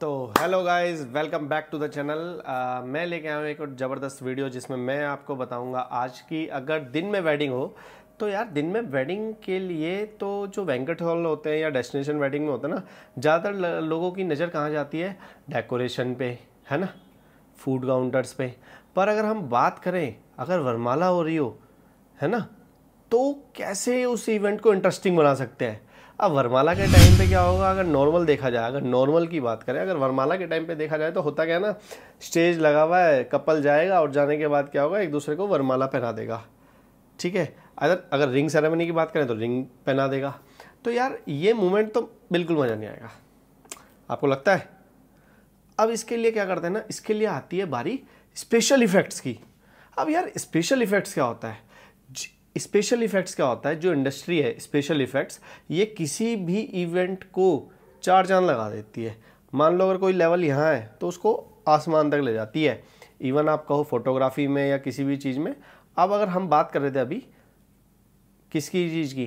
तो hello guys welcome back to the channel मैं लेके आया हूँ एक और ज़बरदस्त वीडियो जिसमें मैं आपको बताऊँगा आज की अगर दिन में वेडिंग हो तो यार दिन में वेडिंग के लिए तो जो वेंकट हॉल होते हैं या डेस्टिनेशन वेडिंग में होता है ना ज़्यादातर लोगों की नज़र कहाँ जाती है डेकोरेशन पे है ना फूड काउंटर्स पे पर अगर हम बात करें अगर वरमाला हो रही हो है ना तो कैसे उस इवेंट को इंटरेस्टिंग बना सकते हैं अब वर्माला के टाइम पे क्या होगा अगर नॉर्मल देखा जाए अगर नॉर्मल की बात करें अगर वरमाला के टाइम पे देखा जाए तो होता क्या है ना स्टेज लगा हुआ है कपल जाएगा और जाने के बाद क्या होगा एक दूसरे को वर्माला पहना देगा ठीक है अगर अगर रिंग सेरेमनी की बात करें तो रिंग पहना देगा तो यार ये मोमेंट तो बिल्कुल मज़ा नहीं आएगा आपको लगता है अब इसके लिए क्या करते हैं ना इसके लिए आती है बारी स्पेशल इफ़ेक्ट्स की अब यार स्पेशल इफ़ेक्ट्स क्या होता है स्पेशल इफ़ेक्ट्स क्या होता है जो इंडस्ट्री है स्पेशल इफ़ेक्ट्स ये किसी भी इवेंट को चार चांद लगा देती है मान लो अगर कोई लेवल यहाँ है तो उसको आसमान तक ले जाती है इवन आप कहो फोटोग्राफी में या किसी भी चीज़ में अब अगर हम बात कर रहे थे अभी किसकी चीज़ की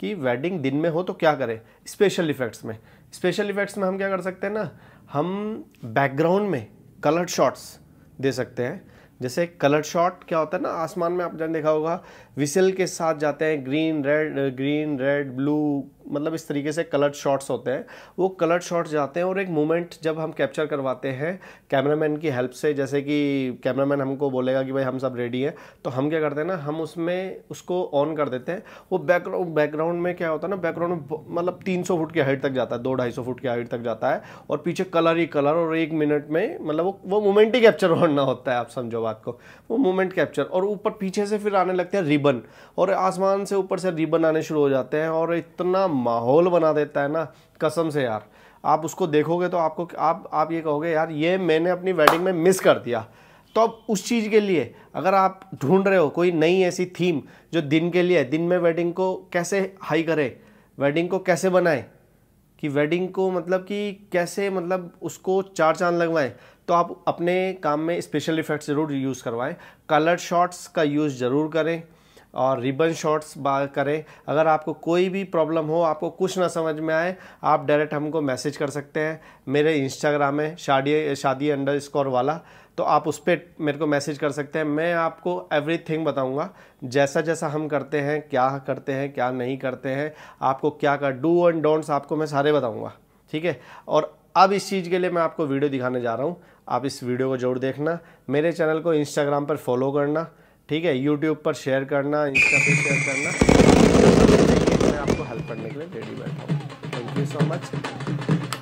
कि वेडिंग दिन में हो तो क्या करें स्पेशल इफ़ेक्ट्स में स्पेशल इफ़ेक्ट्स में हम क्या कर सकते हैं ना हम बैकग्राउंड में कलर्ड शॉट्स दे सकते हैं जैसे कलर शॉट क्या होता है ना आसमान में आपने देखा होगा विसल के साथ जाते हैं green red green red blue मतलब इस तरीके से कलर्ड शॉट्स होते हैं वो कलर्ड शॉट्स जाते हैं और एक मोमेंट जब हम कैप्चर करवाते हैं कैमरामैन की हेल्प से जैसे कि कैमरामैन हमको बोलेगा कि भाई हम सब रेडी हैं तो हम क्या करते हैं ना हम उसमें उसको ऑन कर देते हैं वो बैकग्राउंड बैकग्राउंड में क्या होता है ना बैकग्राउंड में मतलब तीन फुट की हाइट तक जाता है दो ढाई फुट की हाइट तक जाता है और पीछे कलर ही कलर और एक मिनट में मतलब वो वो मोमेंट ही कैप्चर होना होता है आप समझो बात को वो मोमेंट कैप्चर और ऊपर पीछे से फिर आने लगते हैं रिबन और आसमान से ऊपर से रिबन आने शुरू हो जाते हैं और इतना माहौल बना देता है ना कसम से यार आप उसको देखोगे तो आपको आप आप ये कहोगे यार ये मैंने अपनी वेडिंग में मिस कर दिया तो अब उस चीज़ के लिए अगर आप ढूंढ रहे हो कोई नई ऐसी थीम जो दिन के लिए दिन में वेडिंग को कैसे हाई करे वेडिंग को कैसे बनाए कि वेडिंग को मतलब कि कैसे मतलब उसको चार चांद लगवाएं तो आप अपने काम में स्पेशल इफ़ेक्ट ज़रूर यूज़ करवाएं कलर शॉट्स का यूज़ ज़रूर करें और रिबन शॉट्स करें अगर आपको कोई भी प्रॉब्लम हो आपको कुछ ना समझ में आए आप डायरेक्ट हमको मैसेज कर सकते हैं मेरे इंस्टाग्राम है शादी शादी अंडर स्कोर वाला तो आप उस पर मेरे को मैसेज कर सकते हैं मैं आपको एवरी थिंग बताऊँगा जैसा जैसा हम करते हैं क्या करते हैं क्या नहीं करते हैं आपको क्या कर डू एंड डोंट्स आपको मैं सारे बताऊँगा ठीक है और अब इस चीज़ के लिए मैं आपको वीडियो दिखाने जा रहा हूँ आप इस वीडियो को जरूर देखना मेरे चैनल को इंस्टाग्राम पर फॉलो करना ठीक है यूट्यूब पर शेयर करना इंस्टा पर शेयर करना मैं तो आपको हेल्प करने के लिए रेडी बैठा हूँ थैंक यू सो मच